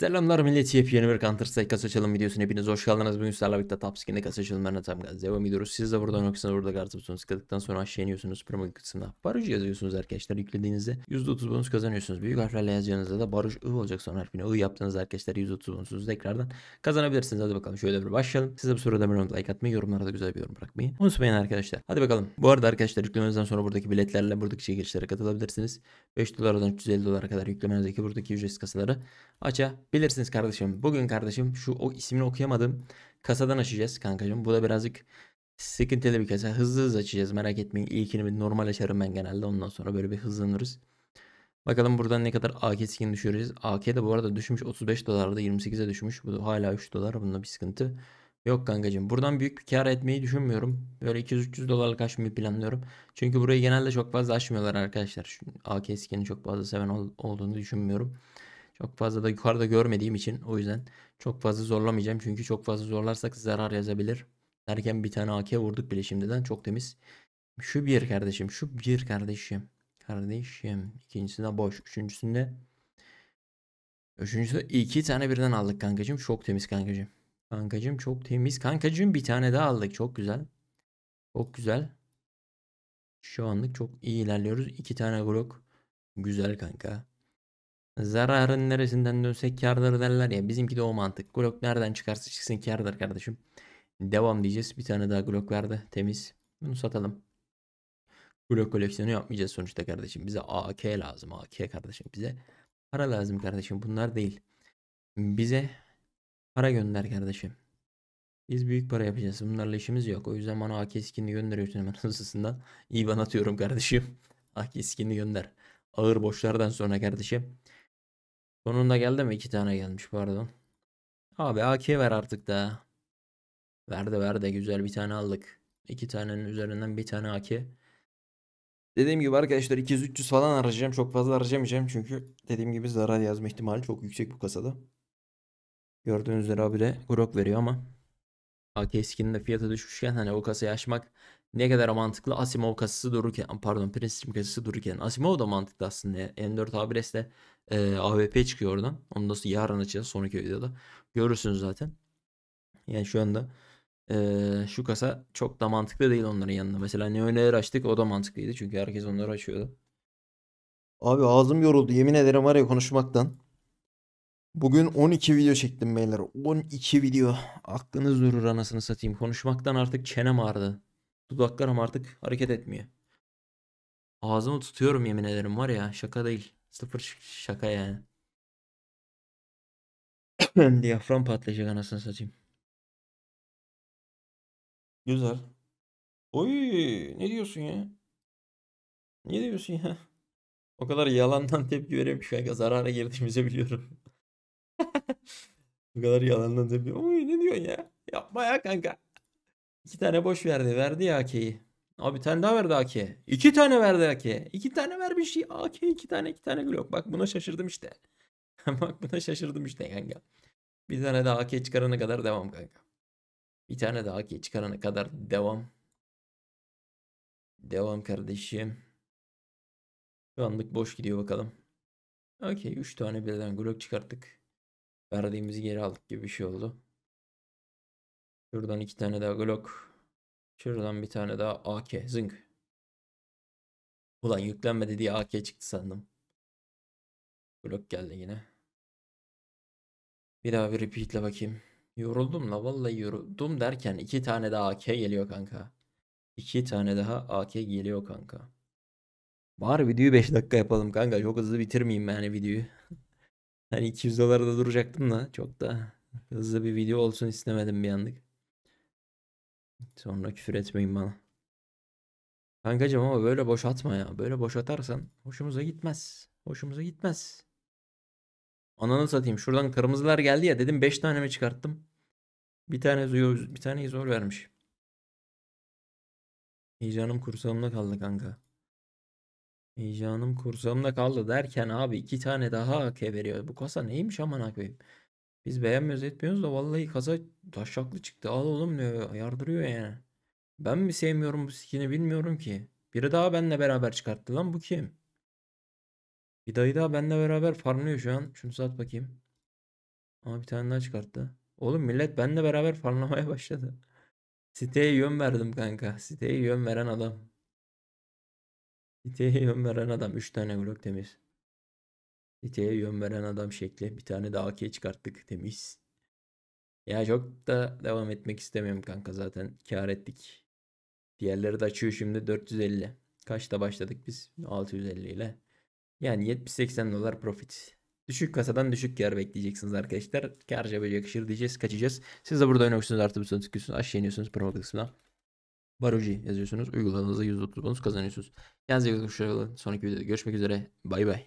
Selamlar millet yepyeni bir Counter Strike kasa açılım videosuna hepiniz hoş geldiniz. Bugün sizlerle birlikte Top Skin'de kasa açılımlarına tam gaz devam ediyoruz. Siz de buradan yoksa burada kartı butonuna tıkladıktan sonra aşağı iniyorsunuz. Promo kısmına barış yazıyorsunuz arkadaşlar yüklediğinizde. %30 bonus kazanıyorsunuz. Büyük harflerle yazacağınızda da barış I olacak son harfine. I yaptığınız arkadaşlar %30 bonusunuzu tekrardan kazanabilirsiniz. Hadi bakalım şöyle bir başlayalım. Siz de bu soruda bir like atmayı, yorumlara da güzel bir yorum bırakmayı unutmayın arkadaşlar. Hadi bakalım. Bu arada arkadaşlar yüklemenizden sonra buradaki biletlerle buradaki çekilişlere katılabilirsiniz. 5 dolardan 350 dolara kadar yüklemenizdeki buradaki ücretsiz kasaları aça Bilirsiniz kardeşim. Bugün kardeşim şu o ismini okuyamadım. Kasadan açacağız kankacığım. Bu da birazcık sıkıntılı bir kasa. Hızlı hızlı açacağız. Merak etmeyin. İlkini bir normal açarım ben genelde. Ondan sonra böyle bir hızlanırız. Bakalım buradan ne kadar AK skin düşüreceğiz. AK de bu arada düşmüş 35 dolarda 28'e düşmüş. Bu da hala 3 dolar. Bunda bir sıkıntı yok kankacığım. Buradan büyük bir kar etmeyi düşünmüyorum. Böyle 200-300 dolarlık açmayı planlıyorum. Çünkü burayı genelde çok fazla açmıyorlar arkadaşlar. AK skin'i çok fazla seven ol olduğunu düşünmüyorum. Çok fazla da yukarıda görmediğim için o yüzden çok fazla zorlamayacağım. Çünkü çok fazla zorlarsak zarar yazabilir. Derken bir tane AK vurduk bile şimdiden çok temiz. Şu bir kardeşim şu bir kardeşim. Kardeşim ikincisinde boş. Üçüncüsünde Üçüncüsü iki tane birden aldık kankacım. Çok temiz kankacım. Kankacım çok temiz. Kankacım bir tane daha aldık. Çok güzel. Çok güzel. Şu anlık çok iyi ilerliyoruz. İki tane blok. Güzel kanka. Zararın neresinden dönsek kardır derler ya. Bizimki de o mantık. Glock nereden çıkarsa çıksın kardır kardeşim. Devam diyeceğiz. Bir tane daha Glock verdi. Temiz. Bunu satalım. Glock koleksiyonu yapmayacağız sonuçta kardeşim. Bize AK lazım. AK kardeşim. Bize para lazım kardeşim. Bunlar değil. Bize para gönder kardeşim. Biz büyük para yapacağız. Bunlarla işimiz yok. O yüzden bana AK skinini gönderiyorsun hemen hızlısından. İyi ben atıyorum kardeşim. AK skinini gönder. Ağır boşlardan sonra kardeşim. Sonunda geldi mi? İki tane gelmiş pardon. Abi AK ver artık da. Verdi verdi güzel bir tane aldık. İki tanenin üzerinden bir tane AK. Dediğim gibi arkadaşlar 200-300 falan harcayacağım. Çok fazla harcamayacağım çünkü dediğim gibi zarar yazma ihtimali çok yüksek bu kasada. Gördüğünüz üzere abi de grok veriyor ama AK skinin de fiyatı düşmüşken hani o kasayı açmak ne kadar mantıklı Asimov kasası dururken pardon Prensip'in kasası dururken Asimov da mantıklı aslında. n 4 Abres'le e, AWP çıkıyor oradan. Onu da yarın açacağız sonraki videoda. Görürsünüz zaten. Yani şu anda e, şu kasa çok da mantıklı değil onların yanında. Mesela ne Neo'ları açtık o da mantıklıydı. Çünkü herkes onları açıyordu. Abi ağzım yoruldu. Yemin ederim var ya konuşmaktan. Bugün 12 video çektim beyler. 12 video. Aklınız durur anasını satayım. Konuşmaktan artık çenem ağrıdı. Dudaklarım artık hareket etmiyor. Ağzımı tutuyorum yemin ederim var ya şaka değil. Sıfır şaka yani. Diyafram patlayacak anasını satayım. Güzel. Oy ne diyorsun ya? Ne diyorsun ya? O kadar yalandan tepki veriyorum ki kanka zarara girdiğimizi biliyorum. o kadar yalandan tepki. Oy ne diyorsun ya? Yapma ya kanka. İki tane boş verdi. Verdi ya AK'yi. Abi bir tane daha verdi AK. İki tane verdi AK. İki tane vermiş ya. AK iki tane iki tane Glock. Bak buna şaşırdım işte. Bak buna şaşırdım işte kanka. Bir tane daha AK çıkarana kadar devam kanka. Bir tane daha AK çıkarana kadar devam. Devam kardeşim. Şu anlık boş gidiyor bakalım. Okey 3 tane birden Glock çıkarttık. Verdiğimizi geri aldık gibi bir şey oldu. Şuradan iki tane daha Glock. Şuradan bir tane daha AK. Zing. Ulan yüklenmedi diye AK çıktı sandım. Glock geldi yine. Bir daha bir repeatle bakayım. Yoruldum la vallahi yoruldum derken iki tane daha AK geliyor kanka. İki tane daha AK geliyor kanka. Bari videoyu 5 dakika yapalım kanka. Çok hızlı bitirmeyeyim yani videoyu. hani 200 dolarda duracaktım da çok da hızlı bir video olsun istemedim bir anlık. Sonra küfür etmeyin bana. Kankacım ama böyle boşatma ya. Böyle boşatarsan hoşumuza gitmez. Hoşumuza gitmez. Ananı satayım. Şuradan kırmızılar geldi ya dedim 5 tane mi çıkarttım? Bir tane zor, bir tane zor vermiş. Heyecanım kursağımda kaldı kanka. Heyecanım kursağımda kaldı derken abi iki tane daha AK veriyor. Bu kasa neymiş aman akıyım. Biz beğenmiyoruz etmiyoruz da vallahi kaza taşaklı çıktı. Al oğlum diyor. Yardırıyor yani. Ben mi sevmiyorum bu skin'i bilmiyorum ki. Biri daha benle beraber çıkarttı lan bu kim? Bir dayı daha benle beraber farmlıyor şu an. Şunu sat bakayım. Ama bir tane daha çıkarttı. Oğlum millet benle beraber farmlamaya başladı. Siteye yön verdim kanka. Siteye yön veren adam. Siteye yön veren adam. 3 tane blok temiz. Siteye yön veren adam şekli. Bir tane daha AK çıkarttık demiş. Ya çok da devam etmek istemiyorum kanka zaten. Kar ettik. Diğerleri de açıyor şimdi 450. Kaçta başladık biz? 650 ile. Yani 70-80 dolar profit. Düşük kasadan düşük kar bekleyeceksiniz arkadaşlar. Kar cebeci yakışır diyeceğiz. Kaçacağız. Siz de burada oynuyorsunuz. Artı butonuna tıklıyorsunuz. Aşağı iniyorsunuz. Promo kısmına. Baroji yazıyorsunuz. Uyguladığınızda 130 bonus kazanıyorsunuz. Kendinize iyi bakın. Sonraki videoda görüşmek üzere. Bay bay.